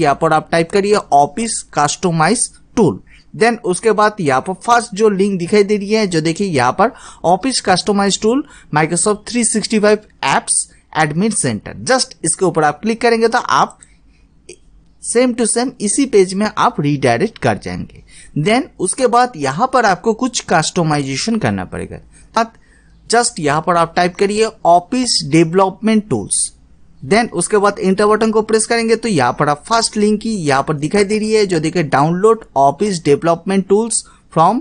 यहाँ पर आप टाइप करिए ऑफिस कस्टोमाइज टूल देन उसके बाद यहाँ पर फर्स्ट जो लिंक दिखाई दे रही है जो देखिए यहाँ पर office customize tool Microsoft 365 apps admin center just इसके ऊपर आप क्लिक करेंगे तो आप सेम टू सेम इसी पेज में आप रिडायरेक्ट कर जाएंगे देन उसके बाद यहाँ पर आपको कुछ कस्टोमाइजेशन करना पड़ेगा जस्ट यहाँ पर आप टाइप करिए ऑफिस डेवलपमेंट टूल्स देन उसके बाद इंटर बटन को प्रेस करेंगे तो यहाँ पर आप फर्स्ट लिंक की यहाँ पर दिखाई दे रही है जो देखे download office development tools from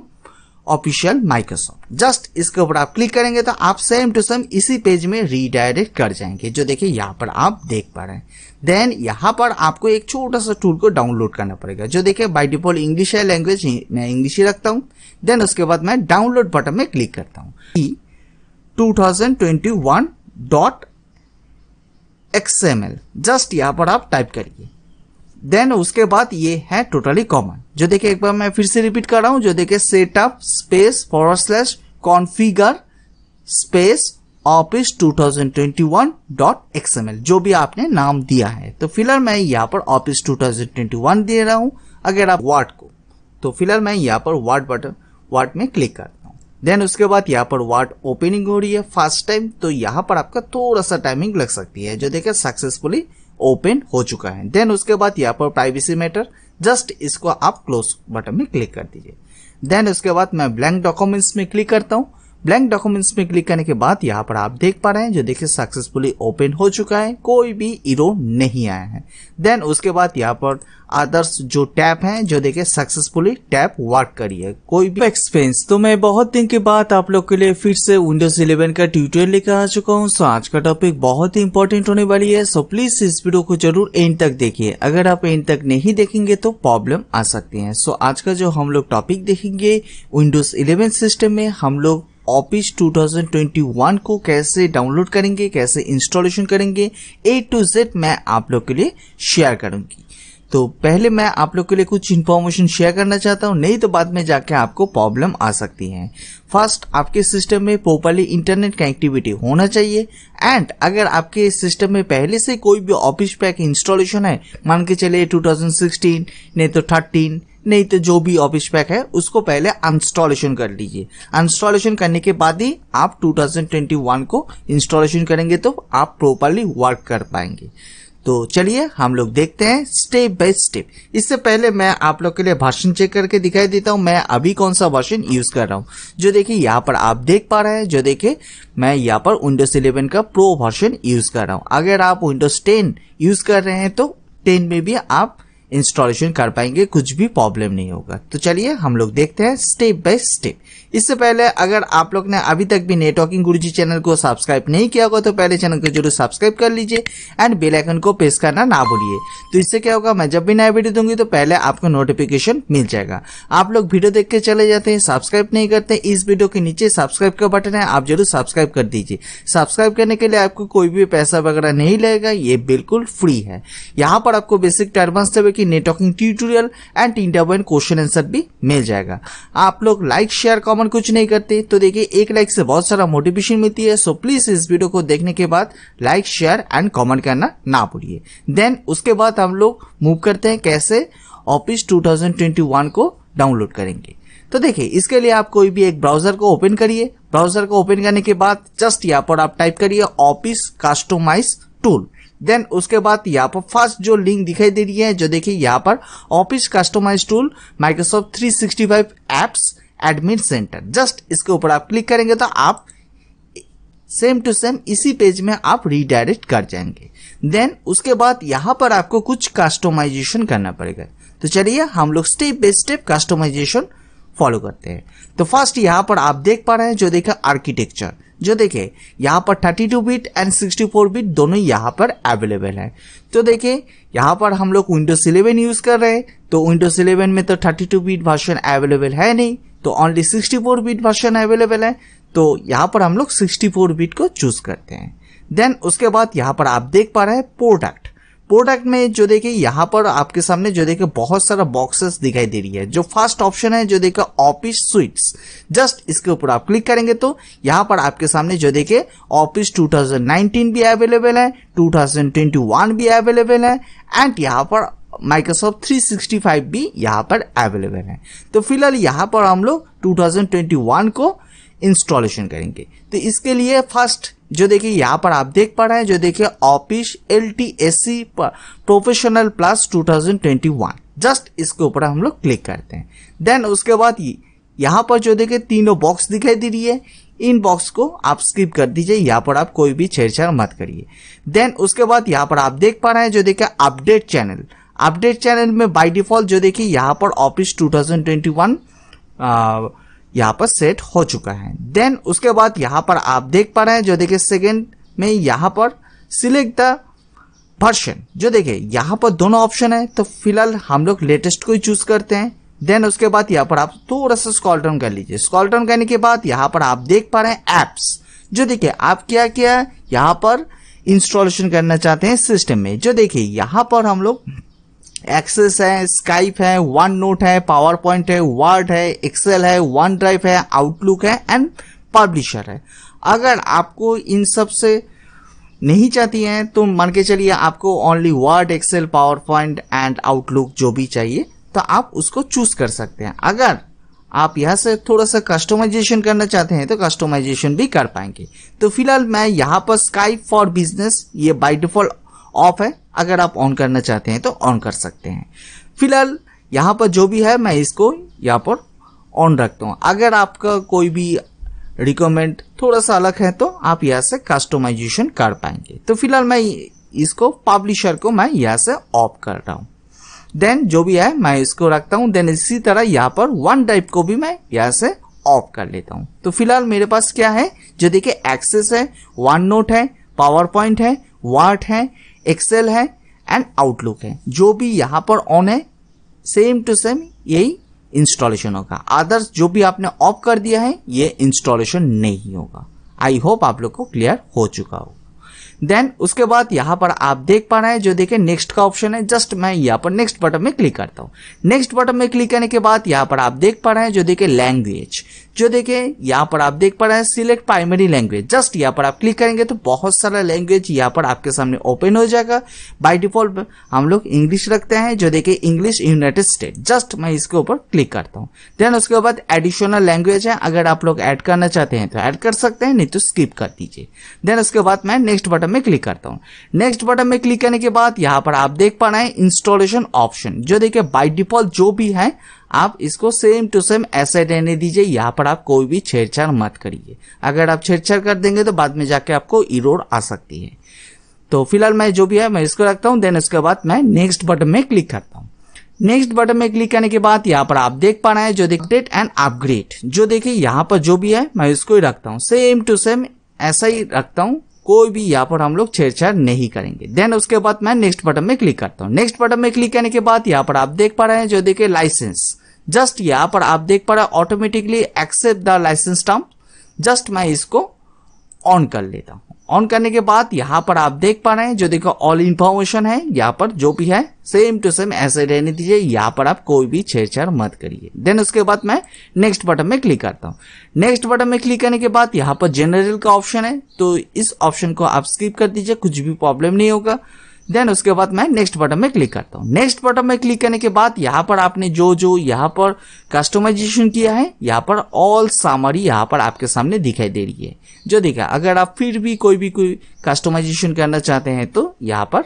official Microsoft just इसके ऊपर आप क्लिक करेंगे तो आप सेम टू सेम इसी पेज में रीडायरेक्ट कर जाएंगे जो देखिए यहाँ पर आप देख पा रहे हैं देन यहाँ पर आपको एक छोटा सा टूल को डाउनलोड करना पड़ेगा जो देखिए बाई डिफॉल्ट इंग्लिश है लैंग्वेज मैं इंग्लिश ही रखता हूँ देन उसके बाद मैं डाउनलोड बटन में क्लिक करता हूँ two thousand twenty one dot XML just यहाँ पर आप टाइप करिए देन उसके बाद ये है टोटली कॉमन जो देखिए एक बार मैं फिर से रिपीट कर रहा हूँ जो देखिए setup space forward slash configure space office 2021.xml जो भी आपने नाम दिया है तो फिलहाल मैं यहाँ पर ऑफिस 2021 दे रहा हूँ अगर आप वार्ड को तो फिलहाल मैं यहाँ पर वार्ड बटन वार्ड में क्लिक कर देन उसके बाद यहाँ पर वाट ओपनिंग हो रही है फर्स्ट टाइम तो यहाँ पर आपका थोड़ा सा टाइमिंग लग सकती है जो देखे सक्सेसफुली ओपन हो चुका है देन उसके बाद यहाँ पर प्राइवेसी मैटर जस्ट इसको आप क्लोज बटन में क्लिक कर दीजिए देन उसके बाद मैं ब्लैंक डॉक्यूमेंट्स में क्लिक करता हूँ ब्लैंक डॉक्यूमेंट्स में क्लिक करने के बाद यहाँ पर आप देख पा रहे हैं जो देखिए सक्सेसफुली ओपन हो चुका है कोई भी इरो नहीं आया है देन उसके बाद यहाँ पर आदर्श जो टैप हैं जो देखिए सक्सेसफुली टैप वर्क करिए कोई भी एक्सपेंस तो मैं बहुत दिन के बाद आप लोग के लिए फिर से विंडोज 11 का ट्यूटोरियल लेकर आ चुका हूँ सो आज का टॉपिक बहुत ही इंपॉर्टेंट होने वाली है सो प्लीज इस वीडियो को जरूर एंड तक देखिए अगर आप एंड तक नहीं देखेंगे तो प्रॉब्लम आ सकती है सो आज का जो हम लोग टॉपिक देखेंगे विंडोज इलेवन सिस्टम में हम लोग ऑफिस 2021 को कैसे डाउनलोड करेंगे कैसे इंस्टॉलेशन करेंगे ए टू जेड मैं आप लोग के लिए शेयर करूंगी तो पहले मैं आप लोग के लिए कुछ इन्फॉर्मेशन शेयर करना चाहता हूँ नहीं तो बाद में जाके आपको प्रॉब्लम आ सकती है फर्स्ट आपके सिस्टम में प्रॉपरली इंटरनेट कनेक्टिविटी होना चाहिए एंड अगर आपके सिस्टम में पहले से कोई भी ऑफिस पैक इंस्टॉलेशन है मान के चले 2016 नहीं तो 13 नहीं तो जो भी ऑफिस पैक है उसको पहले इंस्टॉलेशन कर लीजिए इंस्टॉलेशन करने के बाद ही आप 2021 को इंस्टॉलेशन करेंगे तो आप प्रॉपरली वर्क कर पाएंगे तो चलिए हम लोग देखते हैं स्टेप बाय स्टेप इससे पहले मैं आप लोग के लिए भाषण चेक करके दिखाई देता हूं मैं अभी कौन सा भाषण यूज कर रहा हूं जो देखिए यहाँ पर आप देख पा रहे हैं जो देखिए मैं यहाँ पर विंडोज 11 का प्रो भाषण यूज कर रहा हूं अगर आप विंडोज 10 यूज कर रहे हैं तो 10 में भी आप इंस्टॉलेशन कर पाएंगे कुछ भी प्रॉब्लम नहीं होगा तो चलिए हम लोग देखते हैं स्टेप बाय स्टेप इससे पहले अगर आप लोग ने अभी तक भी नेटवर्किंग जी चैनल को सब्सक्राइब नहीं किया होगा तो पहले चैनल को जरूर सब्सक्राइब कर लीजिए एंड बेल आइकन को प्रेस करना ना भूलिए तो इससे क्या होगा मैं जब भी नया वीडियो दूंगी तो पहले आपको नोटिफिकेशन मिल जाएगा आप लोग वीडियो देख के चले जाते हैं सब्सक्राइब नहीं करते इस वीडियो के नीचे सब्सक्राइब का बटन है आप जरूर सब्सक्राइब कर दीजिए सब्सक्राइब करने के लिए आपको कोई भी पैसा वगैरह नहीं लगेगा ये बिल्कुल फ्री है यहाँ पर आपको बेसिक टर्मस देवे की networking tutorial and interview question answer भी मिल जाएगा आप लोग लाइक शेयर कमेंट कमेंट कुछ नहीं करते तो देखिए एक लाइक से बहुत सारा मोटिवेशन मिलती है सो प्लीज इस वीडियो को देखने के बाद लाइक शेयर एंड कमेंट करना ना भूलिए देन उसके बाद हम लोग मूव करते हैं कैसे ऑफिस 2021 को डाउनलोड करेंगे तो देखिए इसके लिए आप कोई भी एक ब्राउजर को ओपन करिए ब्राउजर को ओपन करने के बाद जस्ट यहाँ पर आप टाइप करिए ऑफिस कस्टोमाइज टूल देन उसके बाद यहाँ पर फर्स्ट जो लिंक दिखाई दे रही है जो देखिए यहाँ पर office customize tool Microsoft 365 apps admin center just इसके ऊपर आप क्लिक करेंगे तो आप सेम टू सेम इसी पेज में आप रिडायरेक्ट कर जाएंगे देन उसके बाद यहाँ पर आपको कुछ कस्टमाइजेशन करना पड़ेगा तो चलिए हम लोग step by step customization follow करते हैं तो फर्स्ट यहाँ पर आप देख पा रहे हैं जो देखे आर्किटेक्चर जो देखे यहाँ पर 32 बिट एंड 64 बिट दोनों यहाँ पर अवेलेबल है तो देखिए यहाँ पर हम लोग विंडोज 11 यूज़ कर रहे हैं तो विंडोज 11 में तो 32 बिट वर्जन अवेलेबल है नहीं तो only sixty four bit version available है तो यहाँ पर हम लोग सिक्सटी फोर बीट को चूज करते हैं देन उसके बाद यहाँ पर आप देख पा रहे हैं प्रोडक्ट प्रोडक्ट में जो देखिए यहाँ पर आपके सामने जो देखिए बहुत सारा बॉक्सेस दिखाई दे रही है जो फर्स्ट ऑप्शन है जो देखिए ऑफिस स्वीट्स जस्ट इसके ऊपर आप क्लिक करेंगे तो यहाँ पर आपके सामने जो देखिए ऑफिस 2019 भी अवेलेबल है 2021 भी अवेलेबल है एंड यहाँ पर माइक्रोसॉफ्ट 365 भी यहाँ पर अवेलेबल है तो फिलहाल यहाँ पर हम लोग 2021 को इंस्टॉलेशन करेंगे तो इसके लिए फर्स्ट जो देखिए यहाँ पर आप देख पा रहे हैं जो देखिए office L T S C professional plus 2021 just इसके ऊपर हम लोग क्लिक करते हैं देन उसके बाद यहाँ पर जो देखिए तीनों बॉक्स दिखाई दे रही है इन बॉक्स को आप स्किप कर दीजिए यहाँ पर आप कोई भी छेड़छाड़ मत करिए देन उसके बाद यहाँ पर आप देख पा रहे हैं जो देखिए अपडेट चैनल अपडेट चैनल में बाई डिफॉल्ट जो देखिए यहाँ पर ऑफिस 2021 थाउजेंड यहाँ पर सेट हो चुका है देन उसके बाद यहाँ पर आप देख पा रहे हैं जो देखिए सेकेंड में यहाँ पर सिलेक्ट द वर्शन जो देखिए यहाँ पर दोनों ऑप्शन है तो फिलहाल हम लोग लेटेस्ट को ही चूज करते हैं देन उसके बाद यहाँ पर आप थोड़ा सा स्कॉल डाउन कर लीजिए स्कॉल डाउन करने के बाद यहाँ पर आप देख पा रहे हैं ऐप्स जो देखिए आप क्या किया यहाँ पर इंस्टॉलेशन करना चाहते हैं सिस्टम में जो देखिए यहाँ पर हम लोग एक्सेस है स्काइप है वन नोट है पावर पॉइंट है वर्ड है एक्सेल है वन ड्राइव है आउटलुक है एंड पब्लिशर है अगर आपको इन सब से नहीं चाहती हैं तो मान के चलिए आपको only Word Excel PowerPoint and Outlook जो भी चाहिए तो आप उसको चूज कर सकते हैं अगर आप यहाँ से थोड़ा सा कस्टमाइजेशन करना चाहते हैं तो कस्टमाइजेशन भी कर पाएंगे तो फिलहाल मैं यहाँ पर स्काइप फॉर बिजनेस ये बाई डिफॉल्ट ऑफ है अगर आप ऑन करना चाहते हैं तो ऑन कर सकते हैं फिलहाल यहाँ पर जो भी है मैं इसको यहाँ पर ऑन रखता हूँ अगर आपका कोई भी रिकमेंड थोड़ा सा अलग है तो आप यहाँ से कस्टमाइजेशन कर पाएंगे तो फिलहाल मैं इसको पब्लिशर को मैं यहाँ से ऑफ कर रहा हूँ देन जो भी है मैं इसको रखता हूँ देन इसी तरह यहाँ पर वन टाइप को भी मैं यहाँ से ऑफ कर लेता हूँ तो फिलहाल मेरे पास क्या है जो देखिए एक्सेस है वन नोट है पावर पॉइंट है वर्ड है एक्सेल है एंड आउटलुक है जो भी यहां पर ऑन है सेम टू सेम यही इंस्टॉलेशन होगा अदर्स जो भी आपने ऑफ कर दिया है ये इंस्टॉलेशन नहीं होगा आई होप आप लोग को क्लियर हो चुका होगा देन उसके बाद यहां पर आप देख पा रहे हैं जो देखे नेक्स्ट का ऑप्शन है जस्ट मैं यहां पर नेक्स्ट बटन में क्लिक करता हूं नेक्स्ट बटन में क्लिक करने के बाद यहां पर आप देख पा रहे हैं जो देखे लैंग्वेज जो देखे यहां पर आप देख पा रहे हैं सिलेक्ट प्राइमरी लैंग्वेज जस्ट यहां पर आप क्लिक करेंगे तो बहुत सारा लैंग्वेज यहाँ पर आपके सामने ओपन हो जाएगा बाय डिफॉल्ट हम लोग इंग्लिश रखते हैं जो देखे इंग्लिश यूनाइटेड स्टेट जस्ट मैं इसके ऊपर क्लिक करता हूँ देन उसके बाद एडिशनल लैंग्वेज है अगर आप लोग ऐड करना चाहते हैं तो ऐड कर सकते हैं नहीं तो स्किप कर दीजिए देन उसके बाद मैं नेक्स्ट बटन बटन में क्लिक करता हूँ नेक्स्ट बटन में क्लिक करने के बाद यहाँ पर आप देख पा रहे हैं इंस्टॉलेशन ऑप्शन जो देखिए बाय डिफॉल्ट जो भी है आप इसको सेम टू सेम ऐसे रहने दीजिए यहाँ पर आप कोई भी छेड़छाड़ मत करिए अगर आप छेड़छाड़ कर देंगे तो बाद में जाके आपको इरोड आ सकती है तो फिलहाल मैं जो भी है मैं इसको रखता हूँ देन उसके बाद मैं नेक्स्ट बटन में क्लिक करता हूँ नेक्स्ट बटन में क्लिक करने के बाद यहाँ पर आप देख पा रहे हैं जो देख अपडेट एंड अपग्रेड जो देखिए यहाँ पर जो भी है मैं इसको ही रखता हूँ सेम टू सेम ऐसा ही रखता हूँ कोई भी यहाँ पर हम लोग छेड़छाड़ नहीं करेंगे देन उसके बाद मैं नेक्स्ट बटन में क्लिक करता हूँ नेक्स्ट बटन में क्लिक करने के बाद यहाँ पर आप देख पा रहे हैं जो देखे लाइसेंस जस्ट यहाँ पर आप देख पा रहे हैं automatically accept the license term just मैं इसको ऑन कर लेता हूँ ऑन करने के बाद यहाँ पर आप देख पा रहे हैं जो देखो ऑल इन्फॉर्मेशन है यहाँ पर जो भी है सेम टू सेम ऐसे रहने दीजिए यहाँ पर आप कोई भी छेड़छाड़ मत करिए देन उसके बाद मैं नेक्स्ट बटन में क्लिक करता हूँ नेक्स्ट बटन में क्लिक करने के बाद यहाँ पर जनरल का ऑप्शन है तो इस ऑप्शन को आप स्किप कर दीजिए कुछ भी प्रॉब्लम नहीं होगा देन उसके बाद मैं नेक्स्ट बटन में क्लिक करता हूँ नेक्स्ट बटन में क्लिक करने के बाद यहाँ पर आपने जो जो यहाँ पर कस्टमाइजेशन किया है यहाँ पर ऑल सामरी यहाँ पर आपके सामने दिखाई दे रही है जो देखा अगर आप फिर भी कोई भी कोई कस्टमाइजेशन करना चाहते हैं तो यहाँ पर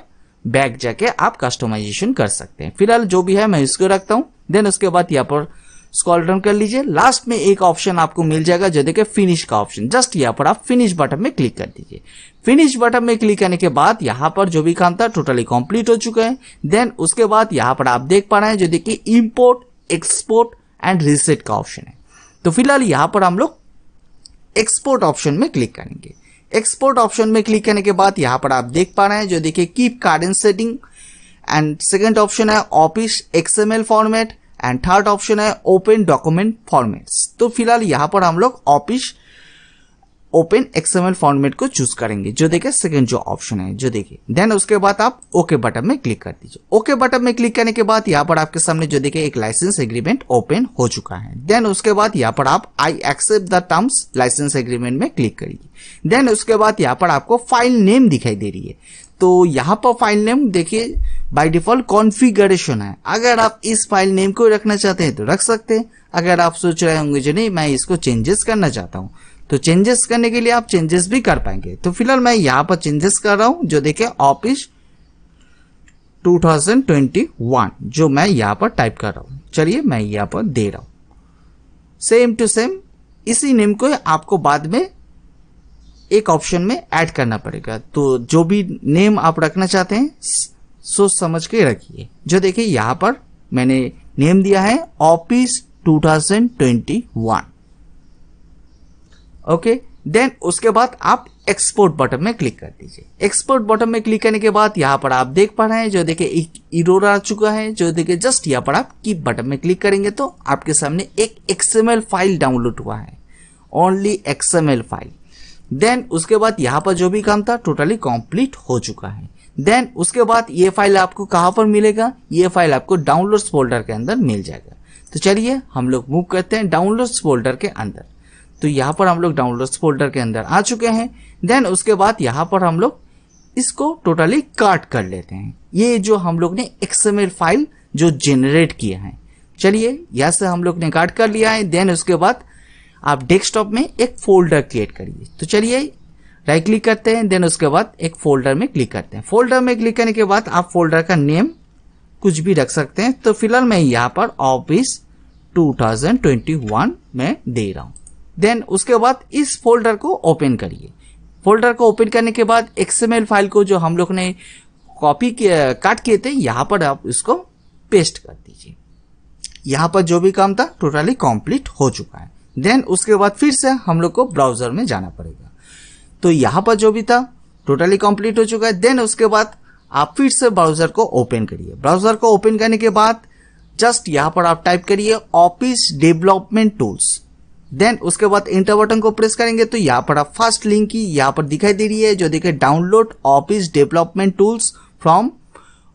बैक जाके आप कस्टमाइजेशन कर सकते हैं फिलहाल जो भी है मैं इसको रखता हूँ देन उसके बाद यहाँ पर स्कॉल डाउन कर लीजिए लास्ट में एक ऑप्शन आपको मिल जाएगा जो देखिए फिनिश का ऑप्शन जस्ट यहाँ पर आप फिनिश बटन में क्लिक कर दीजिए फिनिश बटन में क्लिक करने के बाद यहाँ पर जो भी काम था टोटली कंप्लीट हो चुका है देन उसके बाद यहाँ पर आप देख पा रहे हैं जो देखिए इम्पोर्ट एक्सपोर्ट एंड रिसेट का ऑप्शन है तो फिलहाल यहाँ पर हम लोग एक्सपोर्ट ऑप्शन में क्लिक करेंगे एक्सपोर्ट ऑप्शन में क्लिक करने के बाद यहाँ पर आप देख पा रहे हैं जो देखिए keep current setting and second option है office XML format and third option है ओपन डॉक्यूमेंट फॉर्मेट्स तो फिलहाल यहां पर हम लोग ऑफिस ओपन एक्सएमएल फॉर्मेट को चूज करेंगे जो देखे सेकंड जो ऑप्शन है जो देखिए देन उसके बाद आप ओके okay बटन में क्लिक कर दीजिए ओके बटन में क्लिक करने के बाद यहाँ पर आपके सामने जो देखे एक लाइसेंस एग्रीमेंट ओपन हो चुका है देन उसके बाद यहाँ पर आप I accept the terms license agreement में क्लिक करिए देन उसके बाद यहाँ पर आपको फाइल नेम दिखाई दे रही है तो यहाँ पर फाइल नेम देखिए बाय डिफॉल्ट कॉन्फ़िगरेशन है अगर आप इस फाइल नेम को रखना चाहते हैं तो रख सकते हैं अगर आप सोच रहे होंगे जो नहीं मैं इसको चेंजेस करना चाहता हूँ तो चेंजेस करने के लिए आप चेंजेस भी कर पाएंगे तो फिलहाल मैं यहाँ पर चेंजेस कर रहा हूँ जो देखे ऑफिस 2021 जो मैं यहाँ पर टाइप कर रहा हूँ चलिए मैं यहाँ पर दे रहा हूँ सेम टू सेम इसी नेम को आपको बाद में एक ऑप्शन में ऐड करना पड़ेगा तो जो भी नेम आप रखना चाहते हैं सोच समझ के रखिए जो देखिए यहाँ पर मैंने नेम दिया है ऑफिस 2021 ओके देन उसके बाद आप एक्सपोर्ट बटन में क्लिक कर दीजिए एक्सपोर्ट बटन में क्लिक करने के बाद यहाँ पर आप देख पा रहे हैं जो देखिए एक इरोर आ चुका है जो देखिए जस्ट यहाँ पर आप की बटन में क्लिक करेंगे तो आपके सामने एक एक्सएमएल फाइल डाउनलोड हुआ है ओनली एक्सएमएल फाइल देन उसके बाद यहाँ पर जो भी काम था टोटली कंप्लीट हो चुका है देन उसके बाद ये फाइल आपको कहाँ पर मिलेगा ये फाइल आपको डाउनलोड्स फोल्डर के अंदर मिल जाएगा तो चलिए हम लोग मूव करते हैं डाउनलोड्स फोल्डर के अंदर तो यहाँ पर हम लोग डाउनलोड्स फोल्डर के अंदर आ चुके हैं देन उसके बाद यहाँ पर हम लोग इसको टोटली काट कर लेते हैं ये जो हम लोग ने एक्समेल फाइल जो जेनरेट किया है चलिए यहाँ से हम लोग ने काट कर लिया है देन उसके बाद आप डेस्कटॉप में एक फोल्डर क्रिएट करिए तो चलिए राइट क्लिक करते हैं देन उसके बाद एक फोल्डर में क्लिक करते हैं फोल्डर में क्लिक करने के बाद आप फोल्डर का नेम कुछ भी रख सकते हैं तो फिलहाल मैं यहाँ पर ऑफिस 2021 में दे रहा हूँ देन उसके बाद इस फोल्डर को ओपन करिए फोल्डर को ओपन करने के बाद एक्सएमएल फाइल को जो हम लोग ने कॉपी काट किए थे यहाँ पर आप इसको पेस्ट कर दीजिए यहाँ पर जो भी काम था टोटली कंप्लीट हो चुका है देन उसके बाद फिर से हम लोग को ब्राउजर में जाना पड़ेगा तो यहाँ पर जो भी था टोटली कंप्लीट हो चुका है देन उसके बाद आप फिर से ब्राउजर को ओपन करिए ब्राउजर को ओपन करने के बाद जस्ट यहाँ पर आप टाइप करिए ऑफिस डेवलपमेंट टूल्स देन उसके बाद इंटर बटन को प्रेस करेंगे तो यहाँ पर आप फर्स्ट लिंक की यहाँ पर दिखाई दे रही है जो देखिए download office development tools from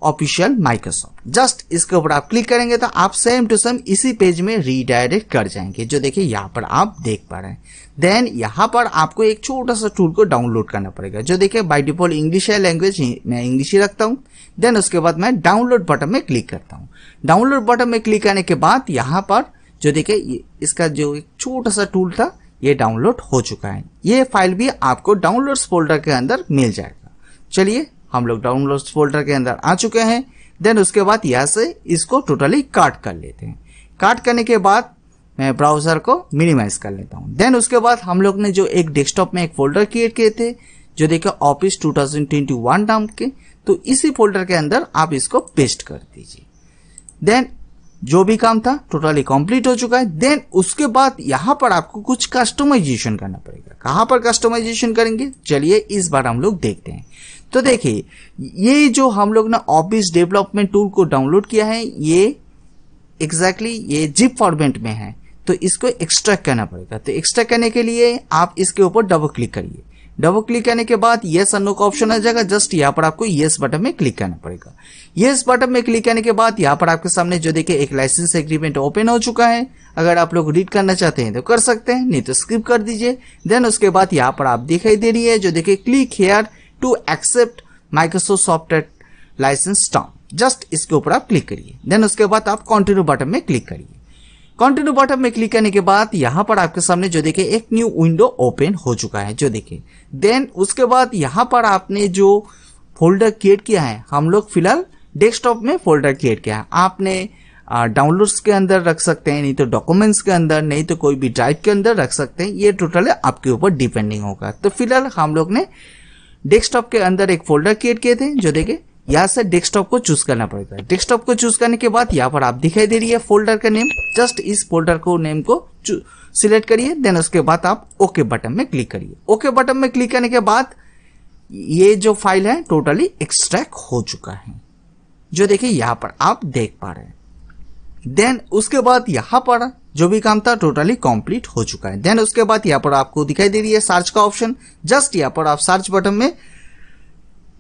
official Microsoft just इसके ऊपर आप क्लिक करेंगे तो आप सेम टू सेम इसी पेज में रीडायरेक्ट कर जाएंगे जो देखिए यहाँ पर आप देख पा रहे हैं देन यहाँ पर आपको एक छोटा सा टूल को डाउनलोड करना पड़ेगा जो देखिए बाई डिफॉल्ट इंग्लिश है लैंग्वेज मैं इंग्लिश ही रखता हूँ देन उसके बाद मैं डाउनलोड बटन में क्लिक करता हूँ डाउनलोड बटन में क्लिक करने के बाद यहाँ पर जो देखिए इसका जो एक छोटा सा टूल था ये डाउनलोड हो चुका है ये फाइल भी आपको डाउनलोड्स फोल्डर के अंदर मिल जाएगा चलिए हम लोग डाउनलोड फोल्डर के अंदर आ चुके हैं देन उसके बाद यहाँ से इसको टोटली काट कर लेते हैं काट करने के बाद मैं ब्राउज़र को मिनिमाइज कर लेता हूँ देन उसके बाद हम लोग ने जो एक डेस्कटॉप में एक फोल्डर क्रिएट किए थे जो देखे ऑफिस 2021 नाम के तो इसी फोल्डर के अंदर आप इसको पेस्ट कर दीजिए देन जो भी काम था टोटली कंप्लीट हो चुका है देन उसके बाद यहाँ पर आपको कुछ कस्टमाइजेशन करना पड़ेगा कहाँ पर कस्टमाइजेशन करेंगे चलिए इस बार हम लोग देखते हैं तो देखिए ये जो हम लोग ना ऑफिस डेवलपमेंट टूल को डाउनलोड किया है ये एग्जैक्टली exactly ये जिप फॉर्मेट में है तो इसको एक्सट्रैक्ट करना पड़ेगा तो एक्सट्रैक्ट करने के लिए आप इसके ऊपर डबल क्लिक करिए डबल क्लिक करने के बाद येस अनो का ऑप्शन आ जाएगा जस्ट यहाँ पर आपको येस बटन में क्लिक करना पड़ेगा येस बटन में क्लिक करने के बाद यहाँ पर आपके सामने जो देखिए एक लाइसेंस एग्रीमेंट ओपन हो चुका है अगर आप लोग रीड करना चाहते हैं तो कर सकते हैं नहीं तो स्किप कर दीजिए देन उसके बाद यहाँ पर आप दिखाई दे रही है जो देखिए click here to accept Microsoft software license term just इसके ऊपर आप क्लिक करिए देन उसके बाद आप कॉन्टिन्यू बटन में क्लिक करिए कंटिन्यू बटन में क्लिक करने के बाद यहाँ पर आपके सामने जो देखिए एक न्यू विंडो ओपन हो चुका है जो देखे देन उसके बाद यहां पर आपने जो फोल्डर क्रिएट किया है हम लोग फिलहाल डेस्कटॉप में फोल्डर क्रिएट किया है आपने डाउनलोड्स के अंदर रख सकते हैं नहीं तो डॉक्यूमेंट्स के अंदर नहीं तो कोई भी ड्राइव के अंदर रख सकते हैं ये टोटल आपके ऊपर डिपेंडिंग होगा तो फिलहाल हम लोग ने डेस्कटॉप के अंदर एक फोल्डर क्रिएट किए थे जो देखे यहाँ से डेस्कटॉप को चूज करना पड़ेगा डेस्कटॉप को चूज करने के बाद यहाँ पर आप दिखाई दे रही है फोल्डर का नेम जस्ट इस फोल्डर को नेम को सिलेक्ट करिए देन उसके बाद आप ओके बटन में क्लिक करिए ओके बटन में क्लिक करने के बाद ये जो फाइल है टोटली एक्सट्रैक्ट हो चुका है जो देखिए यहाँ पर आप देख पा रहे हैं देन उसके बाद यहाँ पर जो भी काम था टोटली कंप्लीट हो चुका है देन उसके बाद यहाँ पर आपको दिखाई दे रही है सर्च का ऑप्शन जस्ट यहाँ पर आप सर्च बटन में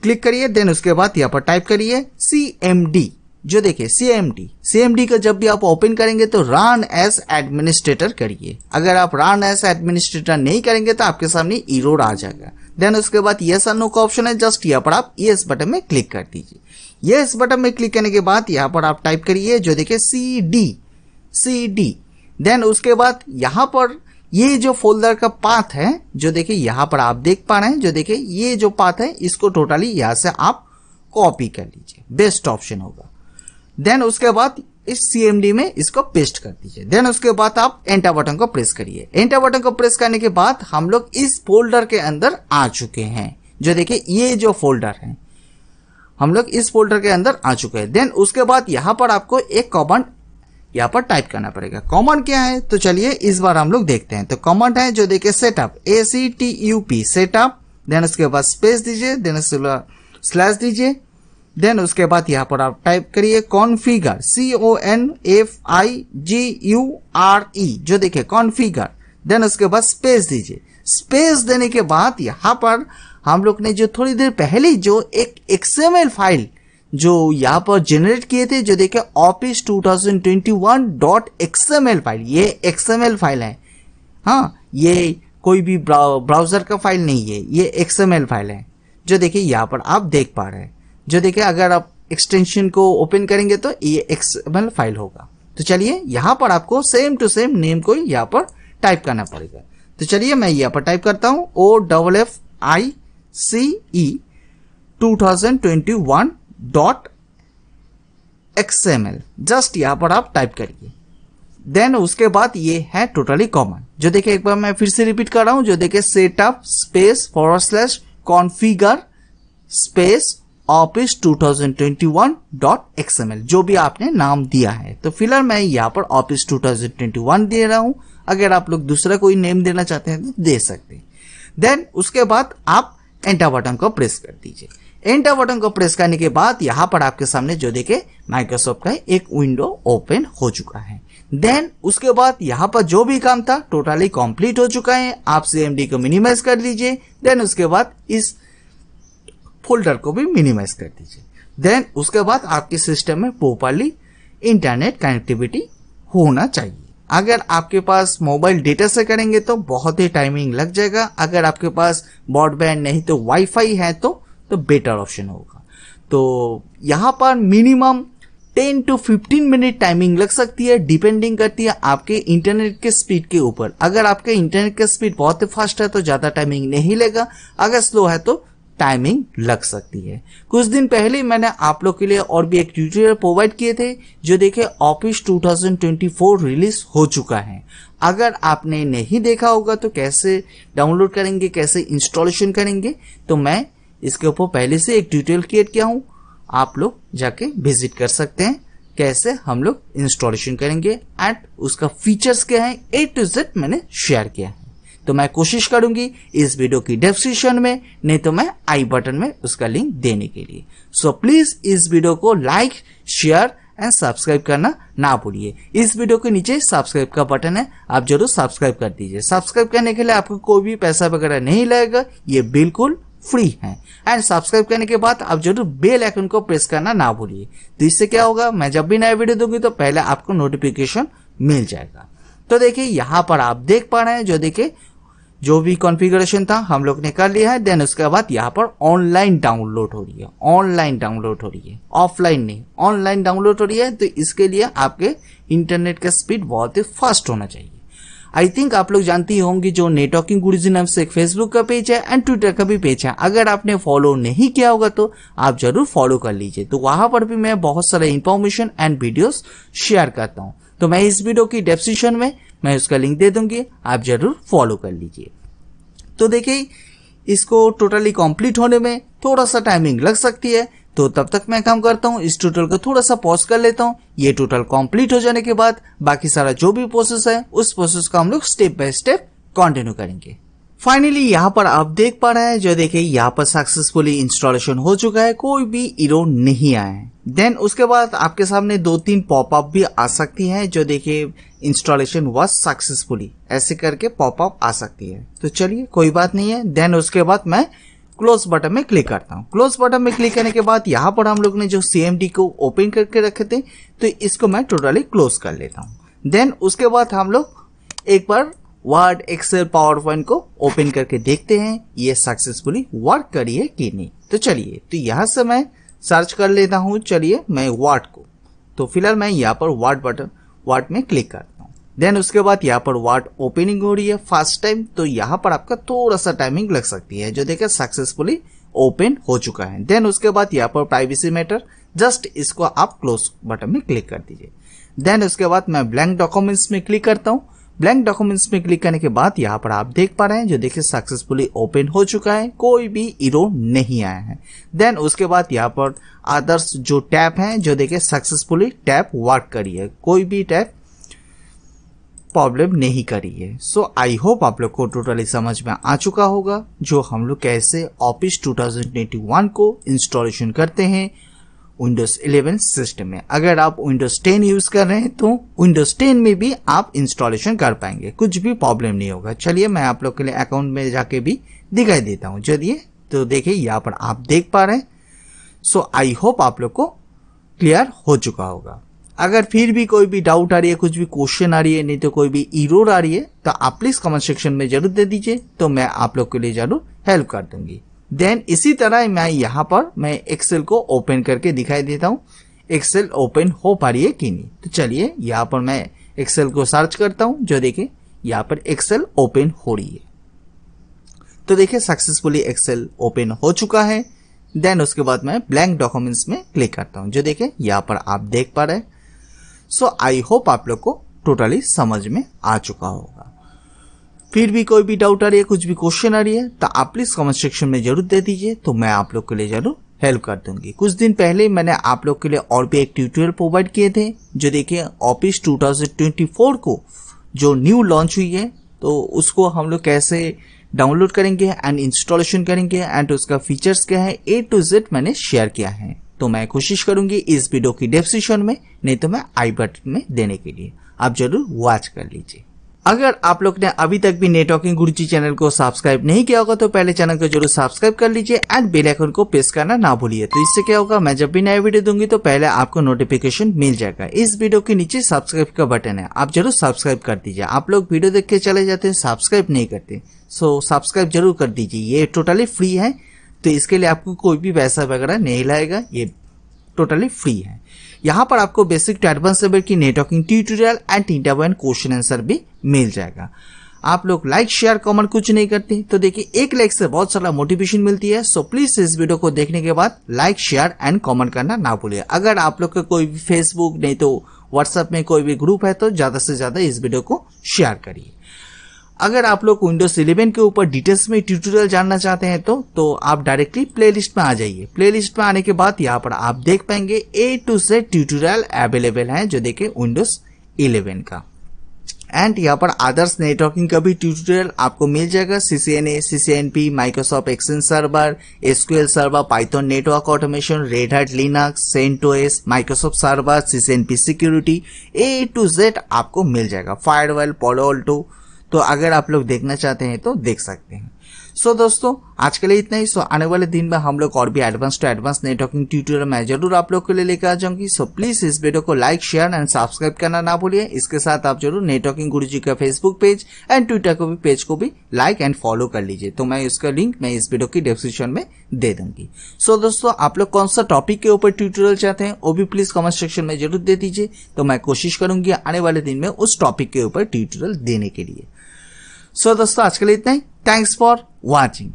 क्लिक करिए देन उसके बाद यहाँ पर टाइप करिए सी एम डी जो देखिए C M D C M D का जब भी आप ओपन करेंगे तो रन एस एडमिनिस्ट्रेटर करिए अगर आप रन एस एडमिनिस्ट्रेटर नहीं करेंगे तो आपके सामने इरोड आ जाएगा देन उसके बाद यस और नो का ऑप्शन है जस्ट यहाँ पर आप यस बटन में क्लिक कर दीजिए यस बटन में क्लिक करने के बाद यहाँ पर आप टाइप करिए जो देखिए C D C D then उसके बाद यहाँ पर ये जो फोल्डर का पाथ है जो देखिए यहाँ पर आप देख पा रहे हैं जो देखिए ये जो पाथ है इसको टोटली यहाँ से आप कॉपी कर लीजिए बेस्ट ऑप्शन होगा देन उसके बाद इस सीएमडी में इसको पेस्ट कर दीजिए देन उसके बाद आप एंटर बटन को प्रेस करिए एंटर बटन को प्रेस करने के बाद हम लोग इस फोल्डर के अंदर आ चुके हैं जो देखिए ये जो फोल्डर है हम लोग इस फोल्डर के अंदर आ चुके हैं देन उसके बाद यहाँ पर आपको एक कमांड यहाँ पर टाइप करना पड़ेगा कॉमन क्या है तो चलिए इस बार हम लोग देखते हैं तो कॉमन है जो देखिए setup A C T U P setup then उसके बाद स्पेस दीजिए देन स्लैश दीजिए देन उसके बाद यहाँ पर आप टाइप करिए configure C O N F I G U R E जो देखिए कॉन्फिगर देन उसके बाद स्पेस दीजिए स्पेस देने के बाद यहाँ पर हम लोग ने जो थोड़ी देर पहले जो एक एक्सएमएल फाइल जो यहाँ पर जेनरेट किए थे जो देखे ऑफिस 2021.xml फाइल ये एक्सएमएल फाइल है हाँ ये कोई भी ब्राउजर का फाइल नहीं है ये एक्सएमएल फाइल है जो देखिए यहाँ पर आप देख पा रहे हैं जो देखिए अगर आप एक्सटेंशन को ओपन करेंगे तो ये एक्सएमएल फाइल होगा तो चलिए यहाँ पर आपको सेम टू सेम नेम को यहाँ पर टाइप करना पड़ेगा तो चलिए मैं यहाँ पर टाइप करता हूँ O double F I C E two thousand twenty one dot XML just यहां पर आप टाइप करिए देन उसके बाद ये है टोटली कॉमन जो देखिए एक बार मैं फिर से रिपीट कर रहा हूं जो देखिए setup space for slash configure space office 2021.xml जो भी आपने नाम दिया है तो फिलहाल मैं यहाँ पर ऑफिस 2021 दे रहा हूं अगर आप लोग दूसरा कोई नेम देना चाहते हैं तो दे सकते हैं देन उसके बाद आप एंटर बटन को प्रेस कर दीजिए एंटर बटन को प्रेस करने के बाद यहाँ पर आपके सामने जो देखे माइक्रोसॉफ्ट का एक विंडो ओपन हो चुका है देन उसके बाद यहाँ पर जो भी काम था टोटली कंप्लीट हो चुका है आप सी को मिनिमाइज कर लीजिए देन उसके बाद इस फोल्डर को भी मिनिमाइज कर दीजिए देन उसके बाद आपके सिस्टम में प्रोपरली इंटरनेट कनेक्टिविटी होना चाहिए अगर आपके पास मोबाइल डेटा से करेंगे तो बहुत ही टाइमिंग लग जाएगा अगर आपके पास ब्रॉडबैंड नहीं तो वाईफाई है तो तो बेटर ऑप्शन होगा तो यहाँ पर minimum ten to fifteen minute timing लग सकती है डिपेंडिंग करती है आपके इंटरनेट के स्पीड के ऊपर अगर आपके इंटरनेट का स्पीड बहुत फास्ट है तो ज़्यादा टाइमिंग नहीं लेगा अगर स्लो है तो टाइमिंग लग सकती है कुछ दिन पहले मैंने आप लोग के लिए और भी एक ट्यूटोरियल प्रोवाइड किए थे जो देखे ऑफिस 2024 रिलीज हो चुका है अगर आपने नहीं देखा होगा तो कैसे डाउनलोड करेंगे कैसे इंस्टॉलेशन करेंगे तो मैं इसके ऊपर पहले से एक ट्यूटोरियल क्रिएट किया हूँ आप लोग जाके विजिट कर सकते हैं कैसे हम लोग इंस्टॉलेशन करेंगे एंड उसका फीचर्स क्या है ए टू जेड मैंने शेयर किया है तो मैं कोशिश करूंगी इस वीडियो की डिस्क्रिप्शन में नहीं तो मैं आई बटन में उसका लिंक देने के लिए सो so, प्लीज इस वीडियो को लाइक शेयर एंड सब्सक्राइब करना ना भूलिए इस वीडियो के नीचे सब्सक्राइब का बटन है आप जरूर सब्सक्राइब कर दीजिए सब्सक्राइब करने के लिए आपको कोई भी पैसा वगैरह नहीं लगेगा ये बिल्कुल फ्री है एंड सब्सक्राइब करने के बाद आप जरूर बेल आइकन को प्रेस करना ना भूलिए तो इससे क्या होगा मैं जब भी नया वीडियो दूंगी तो पहले आपको नोटिफिकेशन मिल जाएगा तो देखिए यहाँ पर आप देख पा रहे हैं जो देखिए जो भी कॉन्फ़िगरेशन था हम लोग ने कर लिया है देन उसके बाद यहाँ पर ऑनलाइन डाउनलोड हो रही है ऑनलाइन डाउनलोड हो रही है ऑफलाइन नहीं ऑनलाइन डाउनलोड हो रही है तो इसके लिए आपके इंटरनेट का स्पीड बहुत ही फास्ट होना चाहिए आई थिंक आप लोग जानती होंगी जो नेटवर्किंग गुरु जी नाम से एक फेसबुक का पेज है एंड ट्विटर का भी पेज है अगर आपने फॉलो नहीं किया होगा तो आप जरूर फॉलो कर लीजिए तो वहां पर भी मैं बहुत सारे इन्फॉर्मेशन एंड वीडियोस शेयर करता हूँ तो मैं इस वीडियो की डेस्क्रिप्शन में मैं उसका लिंक दे दूंगी आप जरूर फॉलो कर लीजिए तो देखिए इसको टोटली कंप्लीट होने में थोड़ा सा टाइमिंग लग सकती है तो तब तक मैं काम करता हूँ इस टोटल को थोड़ा सा पॉज कर लेता हूँ ये टोटल कंप्लीट हो जाने के बाद बाकी सारा जो भी प्रोसेस है उस प्रोसेस का हम लोग स्टेप बाय स्टेप कंटिन्यू करेंगे फाइनली यहाँ पर आप देख पा रहे हैं जो देखे यहाँ पर सक्सेसफुली इंस्टॉलेशन हो चुका है कोई भी इरो नहीं आया देन उसके बाद आपके सामने दो तीन पॉपअप भी आ सकती हैं जो देखे इंस्टॉलेशन वॉज सक्सेसफुली ऐसे करके पॉपअप आ सकती है तो चलिए कोई बात नहीं है देन उसके बाद मैं क्लोज बटन में क्लिक करता हूँ क्लोज बटन में क्लिक करने के बाद यहाँ पर हम लोग ने जो सी को ओपन करके रखे थे तो इसको मैं टोटली क्लोज कर लेता हूँ देन उसके बाद हम लोग एक बार वर्ड एक्सेल पावर पॉइंट को ओपन करके देखते हैं ये सक्सेसफुली वर्क करिए कि नहीं तो चलिए तो यहाँ से मैं सर्च कर लेता हूँ चलिए मैं वार्ड को तो फिलहाल मैं यहाँ पर वार्ड बटन वर्ड में क्लिक करता देन उसके बाद यहाँ पर वार्ड ओपनिंग हो रही है फर्स्ट टाइम तो यहाँ पर आपका थोड़ा सा टाइमिंग लग सकती है जो देखे सक्सेसफुली ओपन हो चुका है देन उसके बाद यहाँ पर प्राइवेसी मैटर जस्ट इसको आप क्लोज बटन में क्लिक कर दीजिए देन उसके बाद मैं ब्लैंक डॉक्यूमेंट्स में क्लिक करता हूँ ब्लैंक डॉक्यूमेंट्स में क्लिक करने के बाद यहाँ पर आप देख पा रहे हैं जो देखिए सक्सेसफुली ओपन हो चुका है कोई भी इरो नहीं आया है देन उसके बाद यहाँ पर आदर्श जो टैप हैं जो देखिए सक्सेसफुली टैप वर्क करी है कोई भी टैप प्रॉब्लम नहीं करी है सो आई होप आप लोग को टोटली समझ में आ चुका होगा जो हम लोग कैसे ऑफिस 2021 को इंस्टॉलेशन करते हैं विंडोज 11 सिस्टम में अगर आप विंडोज 10 यूज कर रहे हैं तो विंडोज 10 में भी आप इंस्टॉलेशन कर पाएंगे कुछ भी प्रॉब्लम नहीं होगा चलिए मैं आप लोग के लिए अकाउंट में जाके भी दिखाई देता हूँ चलिए तो देखिए यहाँ पर आप देख पा रहे हैं सो आई होप आप लोग को क्लियर हो चुका होगा अगर फिर भी कोई भी डाउट आ रही है कुछ भी क्वेश्चन आ रही है नहीं तो कोई भी इरोर आ रही है तो आप प्लीज कमेंट सेक्शन में जरूर दे दीजिए तो मैं आप लोग के लिए जरूर हेल्प कर दूंगी देन इसी तरह मैं यहाँ पर मैं एक्सेल को ओपन करके दिखाई देता हूँ एक्सेल ओपन हो पा रही है कि नहीं तो चलिए यहाँ पर मैं एक्सेल को सर्च करता हूँ जो देखे यहाँ पर एक्सेल ओपन हो रही है तो देखिये सक्सेसफुली एक्सेल ओपन हो चुका है देन उसके बाद मैं ब्लैंक डॉक्यूमेंट्स में क्लिक करता हूँ जो देखे यहाँ पर आप देख पा रहे हैं सो आई होप आप लोग को टोटली समझ में आ चुका होगा फिर भी कोई भी डाउट आ रही है कुछ भी क्वेश्चन आ रही है तो आप प्लीज कमेंट सेक्शन में जरूर दे दीजिए तो मैं आप लोग के लिए जरूर हेल्प कर दूंगी कुछ दिन पहले मैंने आप लोग के लिए और भी एक ट्यूटोरियल प्रोवाइड किए थे जो देखिए ऑफिस 2024 को जो न्यू लॉन्च हुई है तो उसको हम लोग कैसे डाउनलोड करेंगे एंड इंस्टॉलेशन करेंगे एंड उसका फीचर्स क्या है ए टू जेड मैंने शेयर किया है तो मैं कोशिश करूंगी इस वीडियो की डिस्क्रिप्शन में नहीं तो मैं आई बटन में देने के लिए आप जरूर वॉच कर लीजिए अगर आप लोग ने अभी तक भी नेटवर्किंग गुरु जी चैनल को सब्सक्राइब नहीं किया होगा तो पहले चैनल को जरूर सब्सक्राइब कर लीजिए एंड बेल आइकन को प्रेस करना ना भूलिए तो इससे क्या होगा मैं जब भी नया वीडियो दूंगी तो पहले आपको नोटिफिकेशन मिल जाएगा इस वीडियो के नीचे सब्सक्राइब का बटन है आप जरूर सब्सक्राइब कर दीजिए आप लोग वीडियो देख के चले जाते हैं सब्सक्राइब नहीं करते सो सब्सक्राइब जरूर कर दीजिए ये टोटली फ्री है तो इसके लिए आपको कोई भी पैसा वगैरह नहीं लगेगा ये टोटली फ्री है यहाँ पर आपको बेसिक टू एडवांस लेवल की networking tutorial and interview question answer भी मिल जाएगा आप लोग लाइक शेयर कमेंट कुछ नहीं करते तो देखिए एक लाइक से बहुत सारा मोटिवेशन मिलती है सो प्लीज इस वीडियो को देखने के बाद लाइक शेयर एंड कमेंट करना ना भूलिए अगर आप लोग का कोई भी फेसबुक नहीं तो व्हाट्सएप में कोई भी ग्रुप है तो ज्यादा से ज्यादा इस वीडियो को शेयर करिए अगर आप लोग विंडोज 11 के ऊपर डिटेल्स में ट्यूटोरियल जानना चाहते हैं तो तो आप डायरेक्टली प्लेलिस्ट में आ जाइए प्लेलिस्ट में आने के बाद यहाँ पर आप देख पाएंगे ए टू से ट्यूटोरियल अवेलेबल है जो देखे विंडोज 11 का एंड यहाँ पर आदर्श नेटवर्किंग का भी ट्यूटोरियल आपको मिल जाएगा C C N A C C N P Microsoft Exchange server SQL server Python network automation Red Hat Linux CentOS Microsoft server C C N P security A to Z आपको मिल जाएगा firewall पोलोल्टो तो अगर आप लोग देखना चाहते हैं तो देख सकते हैं सो so, दोस्तों आज के लिए इतना ही सो so, आने वाले दिन में हम लोग और भी advance to advance networking tutorial मैं जरूर आप लोग के लिए लेकर आ जाऊंगी सो so, प्लीज इस वीडियो को लाइक शेयर एंड सब्सक्राइब करना ना भूलिए इसके साथ आप जरूर नेटवर्किंग गुरु जी का फेसबुक पेज एंड ट्विटर को भी पेज को भी लाइक एंड फॉलो कर लीजिए तो मैं इसका लिंक मैं इस वीडियो की डिस्क्रिप्शन में दे दूंगी सो so, दोस्तों आप लोग कौन सा टॉपिक के ऊपर ट्यूटोरियल चाहते हैं वो भी प्लीज कमेंट सेक्शन में जरूर दे दीजिए तो मैं कोशिश करूंगी आने वाले दिन में उस टॉपिक के ऊपर ट्यूटोरियल देने के लिए सो दोस्तों आज के लिए इतना ही थैंक्स फॉर वॉचिंग